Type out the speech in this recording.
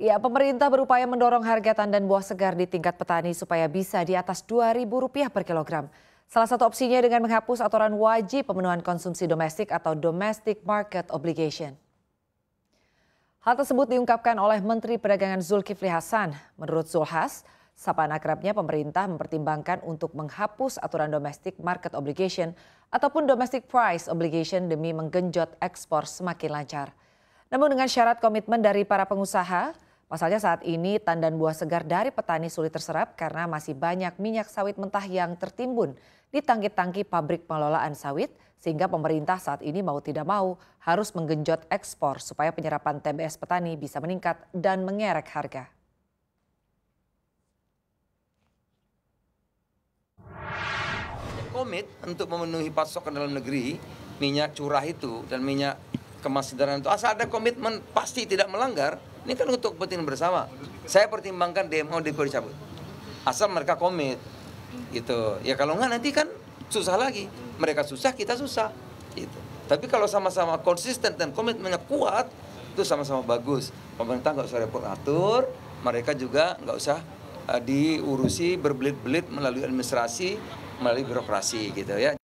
Ya, pemerintah berupaya mendorong harga tandan buah segar di tingkat petani supaya bisa di atas Rp2.000 per kilogram. Salah satu opsinya dengan menghapus aturan wajib pemenuhan konsumsi domestik atau domestic market obligation. Hal tersebut diungkapkan oleh Menteri Perdagangan Zulkifli Hasan. Menurut Zulhas, sapaan akrabnya pemerintah mempertimbangkan untuk menghapus aturan domestic market obligation ataupun domestic price obligation demi menggenjot ekspor semakin lancar. Namun dengan syarat komitmen dari para pengusaha, Pasalnya saat ini tandan buah segar dari petani sulit terserap karena masih banyak minyak sawit mentah yang tertimbun di tangki-tangki pabrik pengelolaan sawit sehingga pemerintah saat ini mau tidak mau harus menggenjot ekspor supaya penyerapan TBS petani bisa meningkat dan mengerek harga. Komit untuk memenuhi pasokan dalam negeri minyak curah itu dan minyak kemas sederhana itu asal ada komitmen pasti tidak melanggar ini kan untuk kepentingan bersama. Saya pertimbangkan DMO DPO dicabut. Asal mereka komit. Gitu. Ya kalau enggak nanti kan susah lagi. Mereka susah, kita susah. Gitu. Tapi kalau sama-sama konsisten dan komitmennya kuat, itu sama-sama bagus. Pemerintah nggak usah repot atur, mereka juga nggak usah eh, diurusi berbelit-belit melalui administrasi, melalui birokrasi gitu ya.